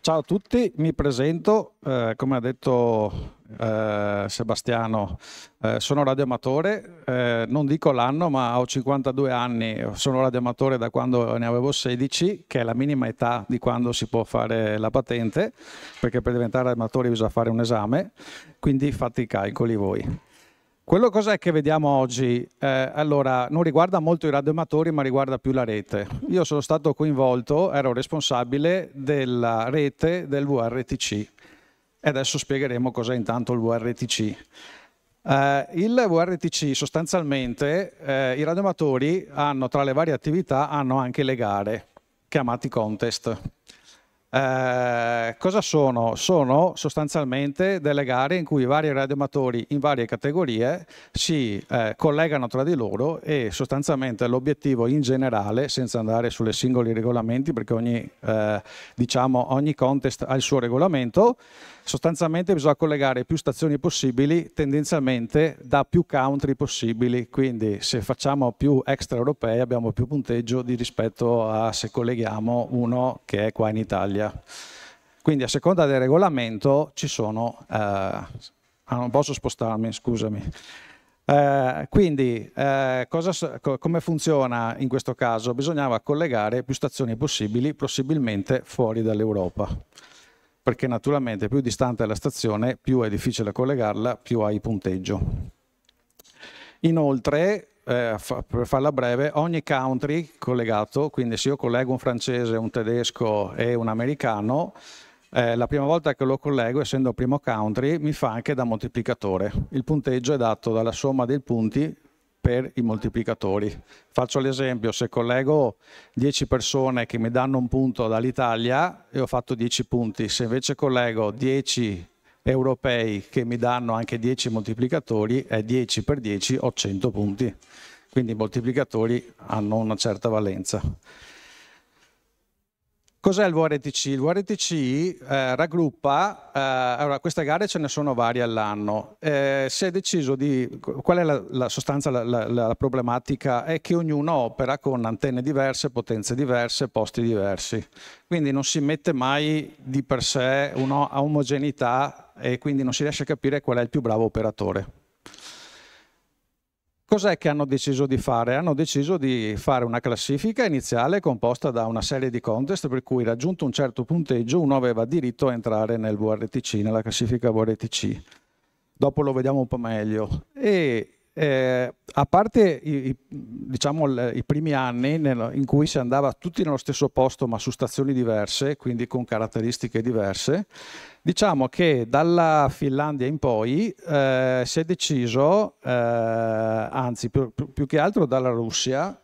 Ciao a tutti, mi presento, eh, come ha detto eh, Sebastiano, eh, sono radioamatore, eh, non dico l'anno ma ho 52 anni, sono radioamatore da quando ne avevo 16, che è la minima età di quando si può fare la patente, perché per diventare radioamatore bisogna fare un esame, quindi fate i calcoli voi. Quello cos'è che vediamo oggi? Eh, allora, non riguarda molto i radioamatori, ma riguarda più la rete. Io sono stato coinvolto, ero responsabile della rete del VRTC e adesso spiegheremo cos'è intanto il VRTC. Eh, il VRTC sostanzialmente, eh, i radioamatori hanno tra le varie attività hanno anche le gare, chiamati contest. Eh, cosa sono? Sono sostanzialmente delle gare in cui i vari radioamatori in varie categorie si eh, collegano tra di loro e sostanzialmente l'obiettivo in generale, senza andare sulle singoli regolamenti, perché ogni, eh, diciamo, ogni contest ha il suo regolamento, sostanzialmente bisogna collegare più stazioni possibili, tendenzialmente da più country possibili, quindi se facciamo più extraeuropei abbiamo più punteggio di rispetto a se colleghiamo uno che è qua in Italia famiglia. Quindi a seconda del regolamento ci sono... Eh, Ah, non posso spostarmi, scusami. Eh, quindi, eh, cosa, co come funziona in questo caso? Bisognava collegare più stazioni possibili, possibilmente fuori dall'Europa, perché naturalmente più distante è la stazione, più è difficile collegarla, più hai punteggio. Inoltre, eh, fa, per farla breve, ogni country collegato, quindi se io collego un francese, un tedesco e un americano, eh, la prima volta che lo collego, essendo il primo country, mi fa anche da moltiplicatore. Il punteggio è dato dalla somma dei punti per i moltiplicatori. Faccio l'esempio, se collego 10 persone che mi danno un punto dall'Italia e ho fatto 10 punti, se invece collego 10 europei che mi danno anche 10 moltiplicatori è 10 per 10 ho 100 punti. Quindi i moltiplicatori hanno una certa valenza. Cos'è il VRTC? Il VRTC eh, raggruppa, eh, allora queste gare ce ne sono varie all'anno, eh, si è deciso di, qual è la, la sostanza, la, la, la, problematica? È che ognuno opera con antenne diverse, potenze diverse, posti diversi, quindi non si mette mai di per sé una omogeneità e quindi non si riesce a capire qual è il più bravo operatore. Cos'è che hanno deciso di fare? Hanno deciso di fare una classifica iniziale composta da una serie di contest per cui raggiunto un certo punteggio uno aveva diritto a entrare nel VRTC, nella classifica VRTC. Dopo lo vediamo un po' meglio. E eh, a parte i, i, diciamo, i primi anni nel, in cui si andava tutti nello stesso posto ma su stazioni diverse, quindi con caratteristiche diverse, Diciamo che dalla Finlandia in poi eh, si è deciso, eh, anzi più, più, che altro dalla Russia,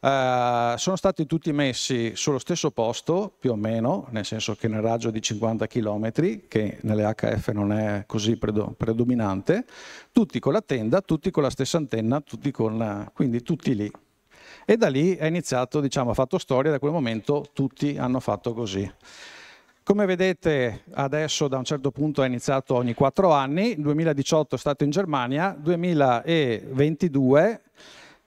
eh, sono stati tutti messi sullo stesso posto, più o meno, nel senso che nel raggio di 50 km, che nelle HF non è così predominante, tutti con la tenda, tutti con la stessa antenna, tutti con, quindi tutti lì. E da lì è iniziato, diciamo, ha fatto storia, da quel momento tutti hanno fatto così. Come vedete adesso da un certo punto è iniziato ogni quattro anni, 2018 è stato in Germania, 2022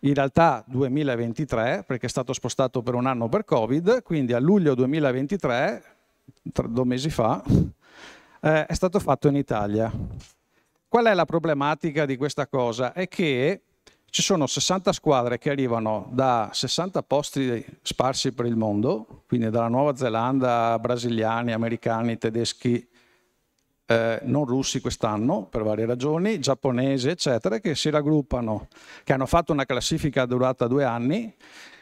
in realtà 2023 perché è stato spostato per un anno per Covid, quindi a luglio 2023, due mesi fa, eh, è stato fatto in Italia. Qual è la problematica di questa cosa? È che ci sono 60 squadre che arrivano da 60 posti sparsi per il mondo, quindi dalla Nuova Zelanda, brasiliani, americani, tedeschi, eh, non russi quest'anno per varie ragioni, giapponesi, eccetera, che si raggruppano, che hanno fatto una classifica durata due anni,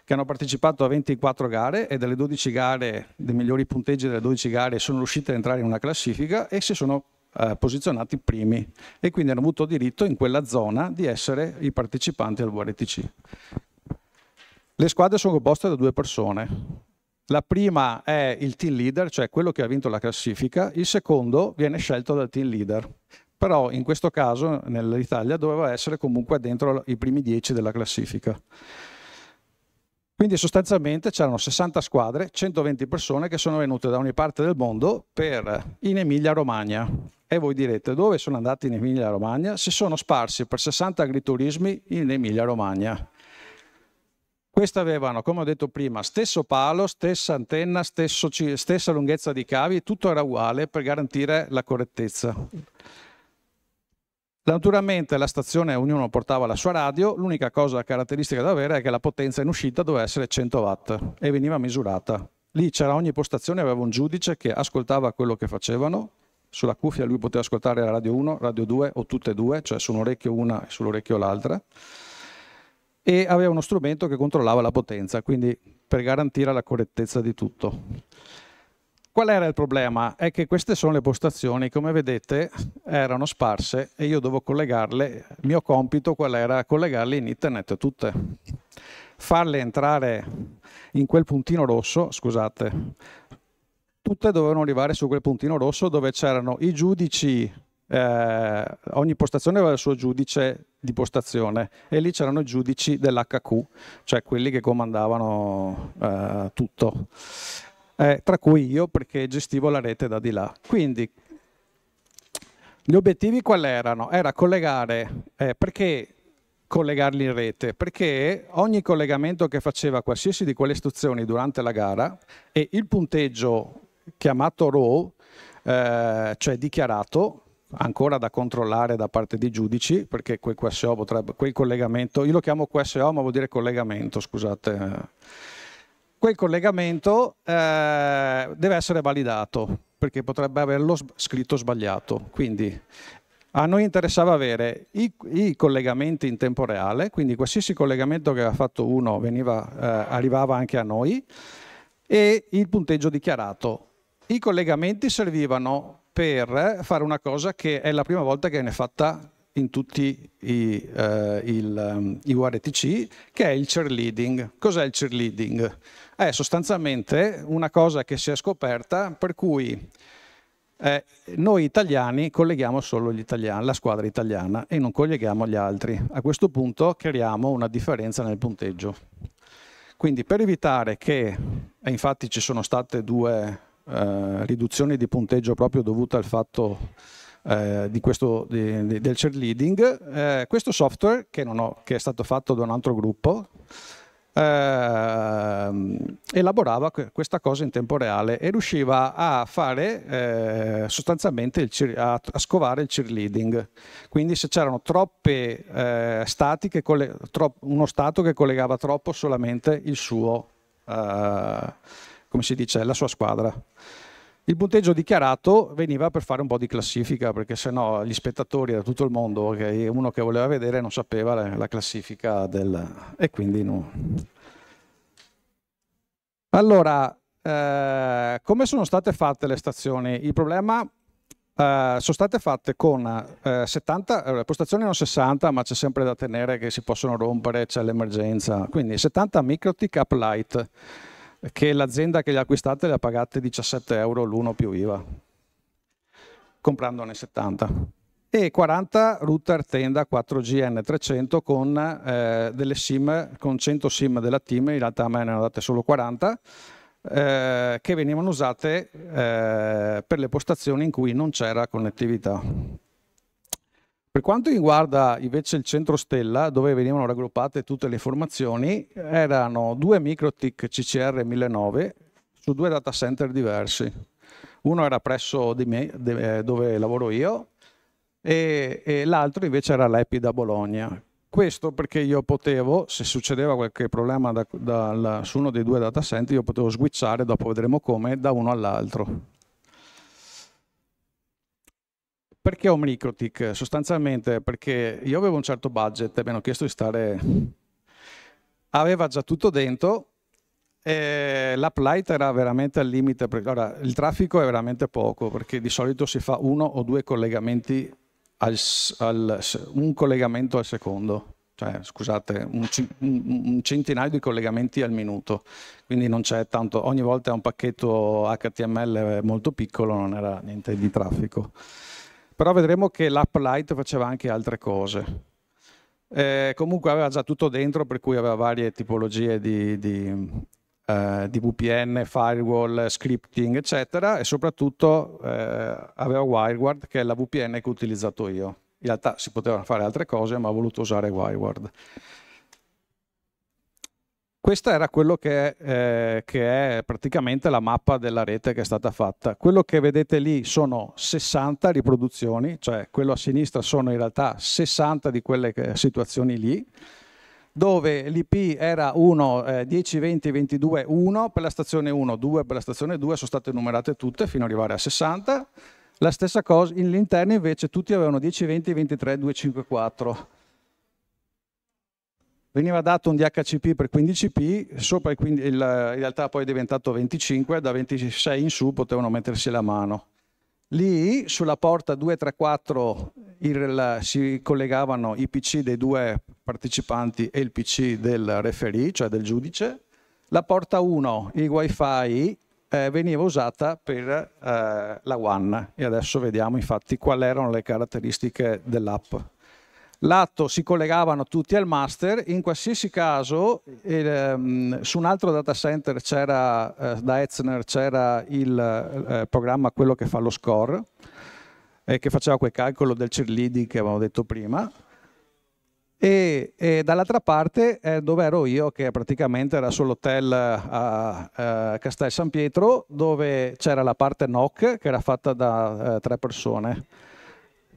che hanno partecipato a 24 gare e delle 12 gare, dei migliori punteggi delle 12 gare sono riusciti ad entrare in una classifica e si sono eh, posizionati primi e quindi hanno avuto diritto in quella zona di essere i partecipanti al VRTC. Le squadre sono composte da due persone. La prima è il team leader, cioè quello che ha vinto la classifica, il secondo viene scelto dal team leader. Però in questo caso nell'Italia doveva essere comunque dentro i primi dieci della classifica. Quindi sostanzialmente c'erano 60 squadre, 120 persone che sono venute da ogni parte del mondo per in Emilia Romagna. E voi direte dove sono andati in Emilia Romagna? Si sono sparsi per 60 agriturismi in Emilia Romagna. Queste avevano, come ho detto prima, stesso palo, stessa antenna, stesso, stessa lunghezza di cavi, tutto era uguale per garantire la correttezza. Naturalmente la stazione ognuno portava la sua radio, l'unica cosa caratteristica da avere è che la potenza in uscita doveva essere 100 watt e veniva misurata. Lì c'era ogni postazione, aveva un giudice che ascoltava quello che facevano, sulla cuffia lui poteva ascoltare la radio 1, radio 2 o tutte e due, cioè su un orecchio una e sull'orecchio l'altra, e aveva uno strumento che controllava la potenza, quindi per garantire la correttezza di tutto. Qual era il problema? È che queste sono le postazioni, come vedete erano sparse e io dovevo collegarle, il mio compito qual era? Collegarle in internet tutte, farle entrare in quel puntino rosso, scusate, tutte dovevano arrivare su quel puntino rosso dove c'erano i giudici, eh, ogni postazione aveva il suo giudice di postazione e lì c'erano i giudici dell'HQ, cioè quelli che comandavano eh, tutto, eh, tra cui io perché gestivo la rete da di là. Quindi gli obiettivi quali erano? Era collegare, eh, perché collegarli in rete perché ogni collegamento che faceva qualsiasi di quelle istruzioni durante la gara e il punteggio chiamato Roe, eh, cioè dichiarato, ancora da controllare da parte di giudici, perché quel QSO potrebbe, quel collegamento, io lo chiamo QSO ma vuol dire collegamento, scusate, quel collegamento eh, deve essere validato, perché potrebbe averlo scritto sbagliato. Quindi a noi interessava avere i, i, collegamenti in tempo reale, quindi qualsiasi collegamento che aveva fatto uno veniva, eh, arrivava anche a noi, e il punteggio dichiarato. I collegamenti servivano per fare una cosa che è la prima volta che viene fatta in tutti i, eh, il, ehm, i URTC, che è il cheerleading. Cos'è il cheerleading? È sostanzialmente una cosa che si è scoperta per cui eh, noi italiani colleghiamo solo italiani, la squadra italiana e non colleghiamo gli altri. A questo punto creiamo una differenza nel punteggio. Quindi per evitare che, e infatti ci sono state due eh, riduzione di punteggio proprio dovuta al fatto eh, di questo, di, di, del cheerleading, eh, questo software che, ho, che, è stato fatto da un altro gruppo ehm, elaborava questa cosa in tempo reale e riusciva a fare eh, sostanzialmente il, a, a, scovare il cheerleading. Quindi se c'erano troppe eh, stati, che tro- uno stato che collegava troppo solamente il suo... Eh, come si dice, la sua squadra. Il punteggio dichiarato veniva per fare un po' di classifica, perché sennò gli spettatori da tutto il mondo, okay, uno che voleva vedere non sapeva la classifica del... e quindi no. Allora, eh, come sono state fatte le stazioni? Il problema eh, sono state fatte con eh, 70, postazioni non 60, ma c'è sempre da tenere che si possono rompere, c'è l'emergenza, quindi 70 microtic up light che l'azienda che le acquistate le ha pagate 17 euro l'uno più IVA, comprandone 70. E 40 router tenda 4GN300 con eh, delle SIM, con 100 SIM della team, in realtà a me ne hanno date solo 40, eh, che venivano usate eh, per le postazioni in cui non c'era connettività. Per quanto riguarda invece il centro stella, dove venivano raggruppate tutte le informazioni, erano due MikroTik CCR 1009 su due data center diversi. Uno era presso di me, eh, dove lavoro io, e, e l'altro invece era l'EPI da Bologna. Questo perché io potevo, se succedeva qualche problema da, da, da, su uno dei due data center, io potevo switchare, dopo vedremo come, da uno all'altro. Perché Home Microtic? Sostanzialmente perché io avevo un certo budget e mi hanno chiesto di stare... Aveva già tutto dentro e l'app light era veramente al limite. Perché, allora, il traffico è veramente poco perché di solito si fa uno o due collegamenti, al, al, un collegamento al secondo. Cioè, scusate, un, un, centinaio di collegamenti al minuto, quindi non c'è tanto, ogni volta è un pacchetto HTML molto piccolo, non era niente di traffico però vedremo che l'app Lite faceva anche altre cose. Eh, comunque aveva già tutto dentro, per cui aveva varie tipologie di, di, eh, di VPN, firewall, scripting, eccetera, e soprattutto eh, aveva WireGuard, che è la VPN che ho utilizzato io. In realtà si potevano fare altre cose, ma ho voluto usare WireGuard. Questo era quello che, eh, che, è praticamente la mappa della rete che è stata fatta. Quello che vedete lì sono 60 riproduzioni, cioè quello a sinistra sono in realtà 60 di quelle eh, situazioni lì, dove l'IP era 1, eh, 10, 20, 22, 1 per la stazione 1, 2 per la stazione 2, sono state numerate tutte fino ad arrivare a 60. La stessa cosa, all'interno invece tutti avevano 10, 20, 23, 2, 5, 4 veniva dato un DHCP per 15P, sopra il, il, in realtà poi è diventato 25, da 26 in su potevano mettersi la mano. Lì sulla porta 234 il, si collegavano i PC dei due partecipanti e il PC del referee, cioè del giudice. La porta 1, il wifi, eh, veniva usata per eh, la WAN e adesso vediamo infatti quali erano le caratteristiche dell'app l'atto si collegavano tutti al master, in qualsiasi caso ehm, su un altro data center c'era, eh, da Etzner c'era il eh, programma quello che fa lo score, eh, che faceva quel calcolo del cheerleading che avevamo detto prima, e, e dall'altra parte eh, dove ero io, che praticamente era sull'hotel eh, a, a, eh, Castel San Pietro, dove c'era la parte NOC che era fatta da tre persone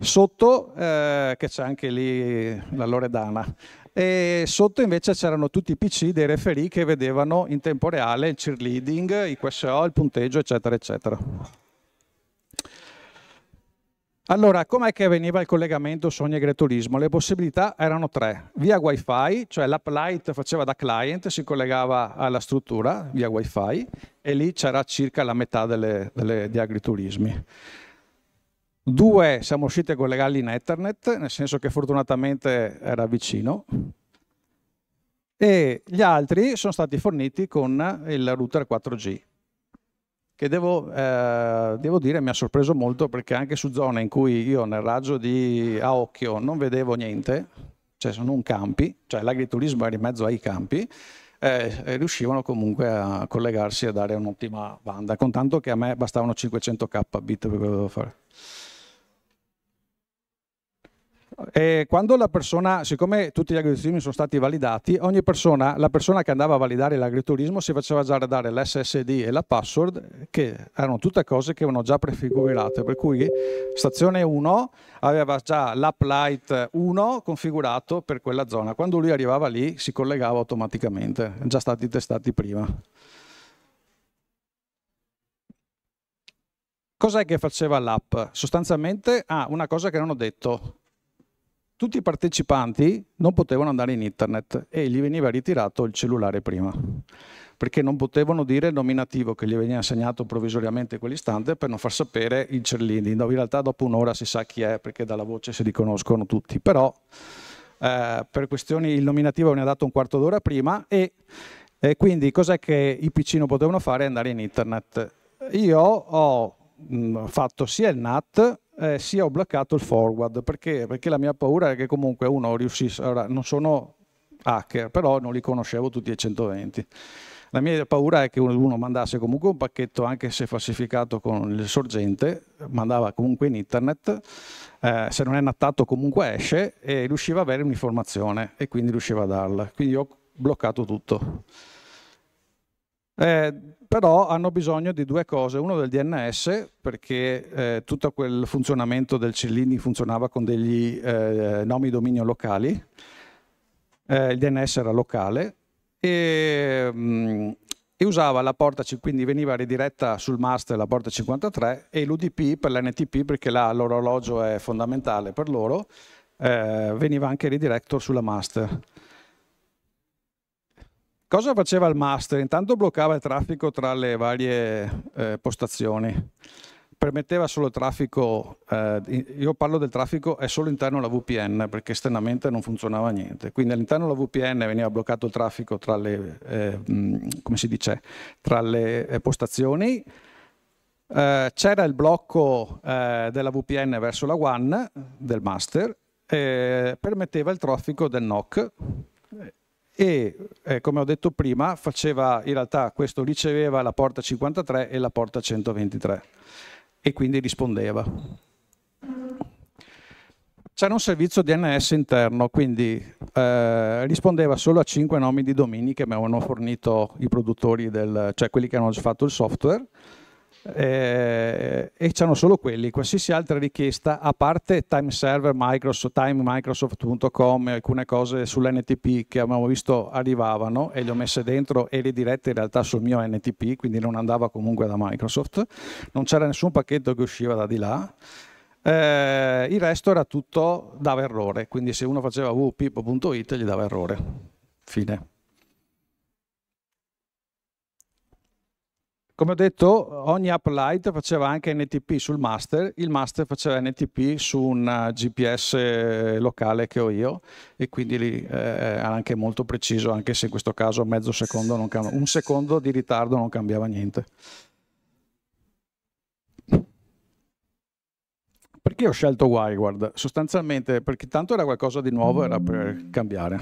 Sotto, eh, che c'è anche lì la Loredana, e sotto invece c'erano tutti i PC dei referee che vedevano in tempo reale il cheerleading, i QSO, il punteggio, eccetera, eccetera. Allora, com'è che veniva il collegamento Sony e Gretolismo? Le possibilità erano tre. Via Wi-Fi, cioè l'app Lite faceva da client, si collegava alla struttura via Wi-Fi e lì c'era circa la metà delle, delle, di agriturismi. Due siamo riusciti a collegarli in Ethernet, nel senso che fortunatamente era vicino, e gli altri sono stati forniti con il router 4G che devo, eh, devo, dire mi ha sorpreso molto perché anche su zone in cui io nel raggio di a occhio non vedevo niente, cioè sono un campi, cioè l'agriturismo era in mezzo ai campi, eh, riuscivano comunque a collegarsi e a dare un'ottima banda, contanto che a me bastavano 500 kbit per quello che dovevo fare. E quando la persona, siccome tutti gli agriturismi sono stati validati, ogni persona, la persona che andava a validare l'agriturismo si faceva già dare l'SSD e la password, che erano tutte cose che erano già prefigurate. Per cui stazione 1 aveva già l'app light 1 configurato per quella zona. Quando lui arrivava lì si collegava automaticamente, già stati testati prima. Cos'è che faceva l'app? Sostanzialmente, ah, una cosa che non ho detto, tutti i partecipanti non potevano andare in internet e gli veniva ritirato il cellulare prima, perché non potevano dire il nominativo che gli veniva assegnato provvisoriamente in quell'istante per non far sapere il Cerlini. In realtà dopo un'ora si sa chi è, perché dalla voce si riconoscono tutti, però eh, per questioni il nominativo veniva dato un quarto d'ora prima e eh, quindi cos'è che i PC non potevano fare? Andare in internet. Io ho mh, mm, fatto sia il NAT eh, sia ho bloccato il forward perché? perché la mia paura è che comunque uno riuscisse, ora non sono hacker, però non li conoscevo tutti e 120. La mia paura è che uno mandasse comunque un pacchetto, anche se falsificato con il sorgente, mandava comunque in internet, eh, se non è nattato comunque esce e riusciva ad avere un'informazione e quindi riusciva a darla. Quindi ho bloccato tutto. Eh, però hanno bisogno di due cose, uno del DNS perché eh, tutto quel funzionamento del Cellini funzionava con degli eh, nomi dominio locali, eh, il DNS era locale e, mh, mm, e usava la porta, quindi veniva ridiretta sul master la porta 53 e l'UDP per l'NTP perché là l'orologio è fondamentale per loro, eh, veniva anche ridiretto sulla master. Cosa faceva il master? Intanto bloccava il traffico tra le varie eh, postazioni, permetteva solo il traffico, eh, io parlo del traffico, è solo interno alla VPN perché esternamente non funzionava niente, quindi all'interno della VPN veniva bloccato il traffico tra le, eh, dice, tra le eh, postazioni, eh, c'era il blocco eh, della VPN verso la WAN del master, permetteva il traffico del NOC e eh, come ho detto prima faceva in realtà questo riceveva la porta 53 e la porta 123 e quindi rispondeva. C'era un servizio DNS interno, quindi eh, rispondeva solo a cinque nomi di domini che mi avevano fornito i produttori, del, cioè quelli che hanno fatto il software, eh, e c'erano solo quelli. Qualsiasi altra richiesta, a parte time server Microsoft, timemicrosoft.com e alcune cose sull'NTP che abbiamo visto arrivavano e le ho messe dentro e le dirette in realtà sul mio NTP, quindi non andava comunque da Microsoft, non c'era nessun pacchetto che usciva da di là. Eh, il resto era tutto dava errore, quindi se uno faceva wpip.it gli dava errore. Fine. Come ho detto, ogni app light faceva anche NTP sul master, il master faceva NTP su un eh, GPS eh, locale che ho io e quindi lì è eh, anche molto preciso, anche se in questo caso mezzo secondo non cambia, un secondo di ritardo non cambiava niente. Perché ho scelto WireGuard? Sostanzialmente perché tanto era qualcosa di nuovo, era per cambiare.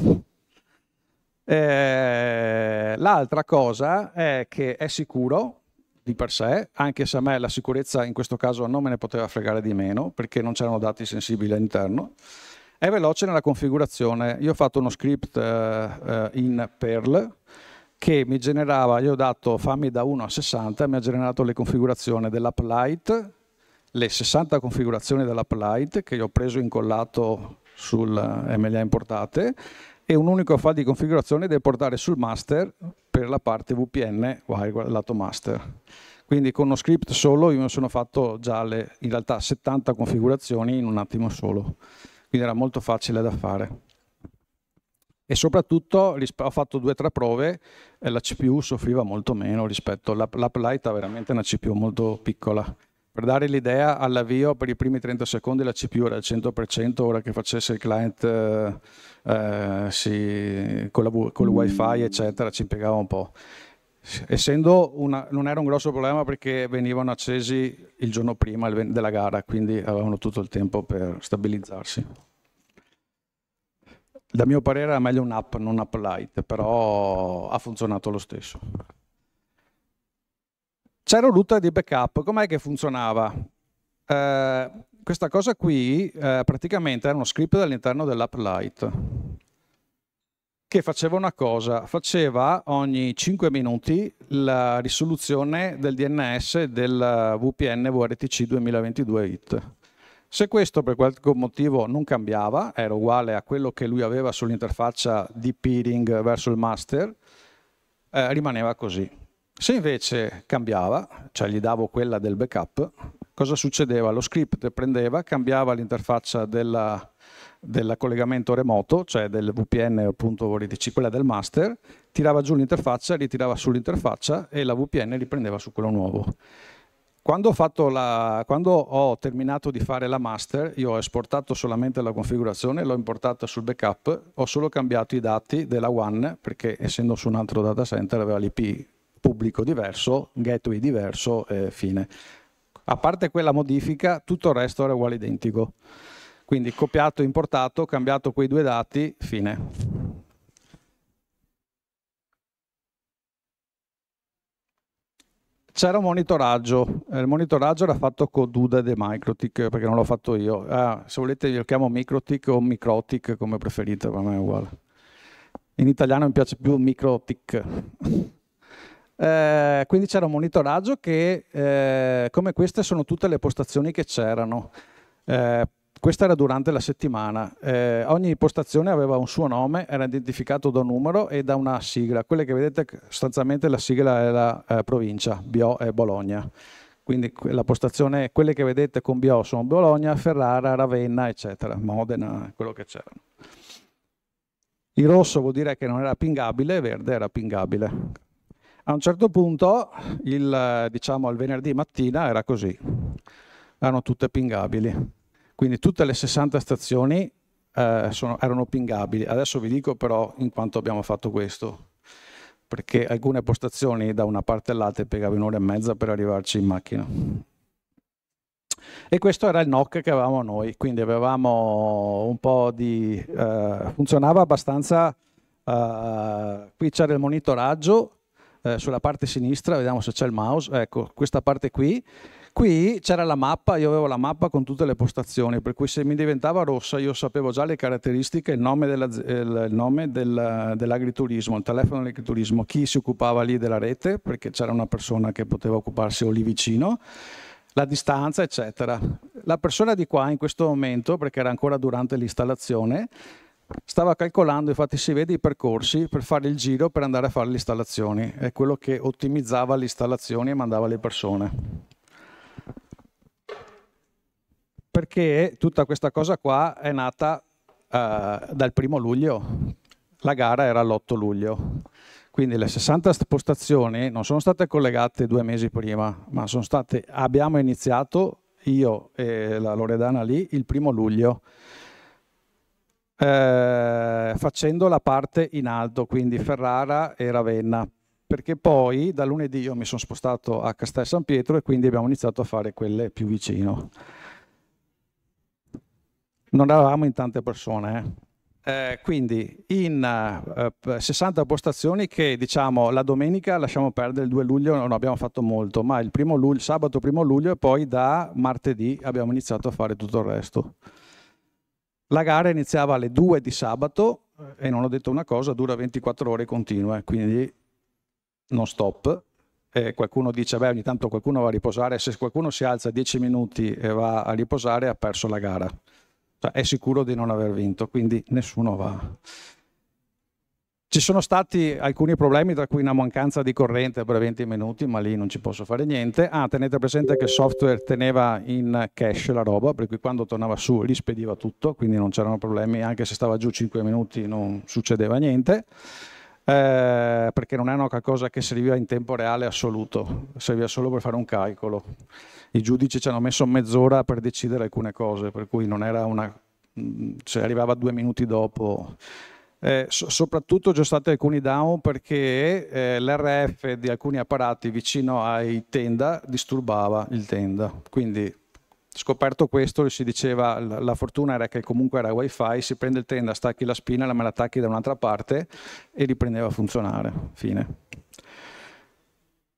Eh, l'altra cosa è che è sicuro, di per sé, anche se a me la sicurezza in questo caso non me ne poteva fregare di meno perché non c'erano dati sensibili all'interno. È veloce nella configurazione. Io ho fatto uno script eh, eh in Perl che mi generava, io ho dato fammi da 1 a 60, mi ha generato le configurazioni dell'applight, le 60 configurazioni dell'applight che io ho preso e incollato sul, eh, e me le ha importate e un unico file di configurazione deve portare sul master per la parte VPN lato master. Quindi con uno script solo io mi sono fatto già le, in realtà 70 configurazioni in un attimo solo, quindi era molto facile da fare. E soprattutto ho fatto due o tre prove e la CPU soffriva molto meno rispetto all'app light, ha veramente una CPU molto piccola. Per dare l'idea, all'avvio per i primi 30 secondi la CPU era al 100%, ora che facesse il client eh, eh, si, con, la, con il wifi eccetera ci impiegava un po'. Essendo una, non era un grosso problema perché venivano accesi il giorno prima della gara, quindi avevano tutto il tempo per stabilizzarsi. Da mio parere era meglio un'app, non un'app light, però ha funzionato lo stesso c'era un router di backup, com'è che funzionava? Eh, questa cosa qui eh, praticamente era uno script all'interno dell'app Lite che faceva una cosa, faceva ogni 5 minuti la risoluzione del DNS del VPN VRTC 2022 IT. Se questo per qualche motivo non cambiava, era uguale a quello che lui aveva sull'interfaccia di peering verso il master, eh, rimaneva così. Se invece cambiava, cioè gli davo quella del backup, cosa succedeva? Lo script prendeva, cambiava l'interfaccia del collegamento remoto, cioè del VPN appunto quella del master, tirava giù l'interfaccia, ritirava sull'interfaccia e la VPN riprendeva su quello nuovo. Quando ho, la, quando ho, terminato di fare la master, io ho esportato solamente la configurazione, l'ho importata sul backup, ho solo cambiato i dati della WAN, perché essendo su un altro data center aveva l'IP pubblico diverso, gateway diverso e fine. A parte quella modifica, tutto il resto era uguale identico. Quindi copiato, importato, cambiato quei due dati, fine. C'era un monitoraggio, il monitoraggio era fatto con Duda e Microtic perché non l'ho fatto io. Ah, se volete io lo chiamo Microtic o Microtic come preferite, per me è uguale. In italiano mi piace più Microtic. Eh, quindi c'era un monitoraggio che, eh, come queste, sono tutte le postazioni che c'erano. Eh, questa era durante la settimana. Eh, ogni postazione aveva un suo nome, era identificato da un numero e da una sigla. Quelle che vedete sostanzialmente la sigla è la eh, provincia, Bio e Bologna. Quindi quelle che vedete con Bio sono Bologna, Ferrara, Ravenna, eccetera, Modena, quello che c'era. Il rosso vuol dire che non era pingabile, verde era pingabile. A un certo punto, il, diciamo al venerdì mattina, era così, erano tutte pingabili. Quindi tutte le 60 stazioni eh, sono, erano pingabili. Adesso vi dico però in quanto abbiamo fatto questo, perché alcune postazioni da una parte all'altra piegavano un'ora e mezza per arrivarci in macchina. E questo era il NOC che avevamo noi, quindi avevamo un po' di... Eh, funzionava abbastanza... Eh, qui c'era il monitoraggio eh, sulla parte sinistra, vediamo se c'è il mouse, ecco questa parte qui, qui c'era la mappa, io avevo la mappa con tutte le postazioni, per cui se mi diventava rossa io sapevo già le caratteristiche, il nome, della, il nome del, dell'agriturismo, il telefono dell'agriturismo, chi si occupava lì della rete, perché c'era una persona che poteva occuparsi o lì vicino, la distanza, eccetera. La persona di qua in questo momento, perché era ancora durante l'installazione, Stava calcolando, infatti si vede, i percorsi per fare il giro per andare a fare le installazioni. È quello che ottimizzava le installazioni e mandava le persone. Perché tutta questa cosa qua è nata eh, dal primo luglio. La gara era l'8 luglio. Quindi le 60 postazioni non sono state collegate due mesi prima, ma state, abbiamo iniziato io e la Loredana lì il primo luglio eh, facendo la parte in alto, quindi Ferrara e Ravenna, perché poi da lunedì io mi sono spostato a Castel San Pietro e quindi abbiamo iniziato a fare quelle più vicino. Non eravamo in tante persone, eh. Eh, quindi in eh, 60 eh, postazioni che diciamo la domenica lasciamo perdere il 2 luglio non abbiamo fatto molto ma il primo luglio, sabato 1 luglio e poi da martedì abbiamo iniziato a fare tutto il resto la gara iniziava alle 2 di sabato e non ho detto una cosa, dura 24 ore continue, quindi non stop. E qualcuno dice, beh, ogni tanto qualcuno va a riposare, se qualcuno si alza 10 minuti e va a riposare ha perso la gara. Cioè, è sicuro di non aver vinto, quindi nessuno va. Ci sono stati alcuni problemi, tra cui una mancanza di corrente per 20 minuti, ma lì non ci posso fare niente. Ah, tenete presente che il software teneva in cache la roba, per cui quando tornava su gli spediva tutto, quindi non c'erano problemi, anche se stava giù 5 minuti non succedeva niente. Eh, perché non era qualcosa che serviva in tempo reale assoluto, serviva solo per fare un calcolo. I giudici ci hanno messo mezz'ora per decidere alcune cose, per cui non era una... Mm, se arrivava due minuti dopo eh, so, soprattutto ci sono stati alcuni down perché eh, l'RF di alcuni apparati vicino ai tenda disturbava il tenda. Quindi scoperto questo si diceva la, la fortuna era che comunque era wifi, si prende il tenda, stacchi la spina, la me la attacchi da un'altra parte e riprendeva a funzionare. Fine.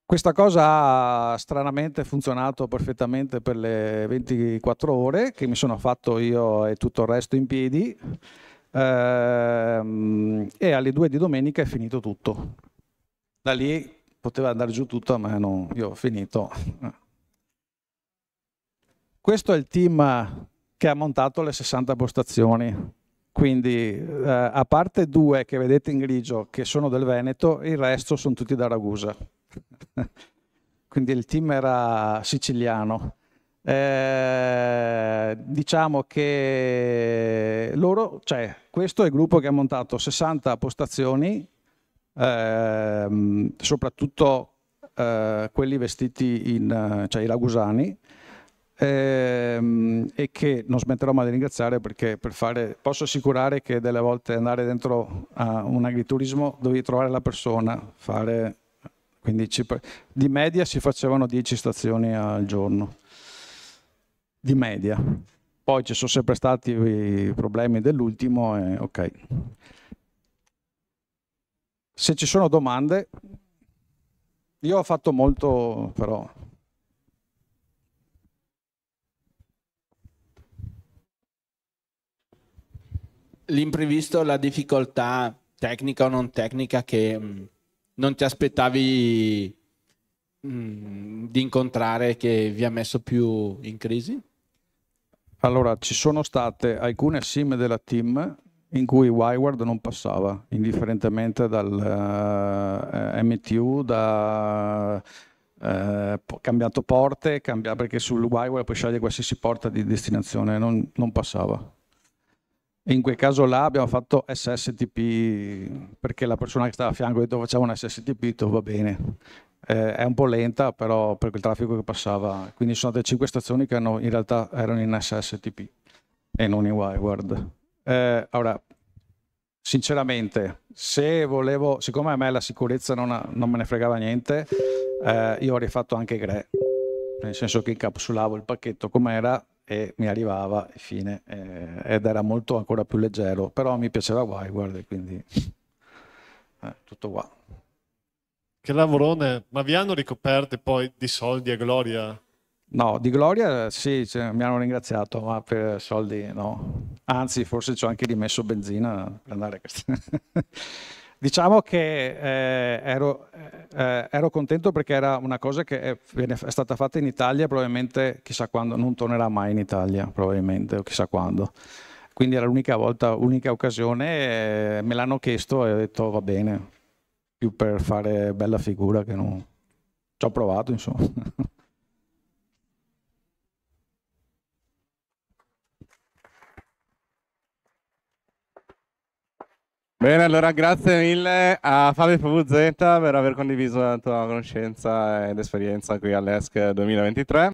Questa cosa ha stranamente funzionato perfettamente per le 24 ore che mi sono fatto io e tutto il resto in piedi Ehm, e alle due di domenica è finito tutto. Da lì poteva andare giù tutto, ma non, io ho finito. Questo è il team che ha montato le 60 postazioni. Quindi eh, a parte due che vedete in grigio che sono del Veneto, il resto sono tutti da Ragusa. Quindi il team era siciliano. Eh, diciamo che loro, cioè, questo è il gruppo che ha montato 60 postazioni, ehm, soprattutto eh, quelli vestiti in, cioè i lagusani, ehm, e che non smetterò mai di ringraziare perché per fare, posso assicurare che delle volte andare dentro a un agriturismo dovevi trovare la persona, fare, quindi di media si facevano 10 stazioni al giorno di media. Poi ci sono sempre stati i problemi dell'ultimo e ok. Se ci sono domande, io ho fatto molto però. L'imprevisto, la difficoltà tecnica o non tecnica che mm, non ti aspettavi mm, di incontrare che vi ha messo più in crisi? Allora, ci sono state alcune sim della team in cui Wyward non passava, indifferentemente dal uh, eh, MTU, da uh, cambiato porte, cambia, perché sul Wyward puoi scegliere qualsiasi porta di destinazione, non, non passava. In quel caso là abbiamo fatto SSTP perché la persona che stava a fianco ha detto facciamo un SSTP, detto va bene eh, è un po' lenta però per il traffico che passava, quindi sono delle 5 stazioni che hanno, in realtà erano in SSTP e non in WireWard Eh, ora, sinceramente, se volevo, siccome a me la sicurezza non, ha, non me ne fregava niente, eh, io avrei fatto anche GRE, nel senso che incapsulavo il pacchetto com'era e mi arrivava fine, eh, ed era molto ancora più leggero, però mi piaceva WireWard quindi eh, tutto qua. Che lavorone, ma vi hanno ricoperti poi di soldi e gloria? No, di gloria sì, cioè, mi hanno ringraziato, ma per soldi no. Anzi, forse ci ho anche rimesso benzina per andare a casa. diciamo che eh, ero, eh, ero, contento perché era una cosa che è, è, stata fatta in Italia, probabilmente chissà quando, non tornerà mai in Italia, probabilmente, o chissà quando. Quindi era l'unica volta, l'unica occasione, eh, me l'hanno chiesto e ho detto va bene, più per fare bella figura che non... Ci ho provato, insomma. Bene, allora grazie mille a Fabio FVZ per aver condiviso la tua conoscenza ed esperienza qui all'ESC 2023.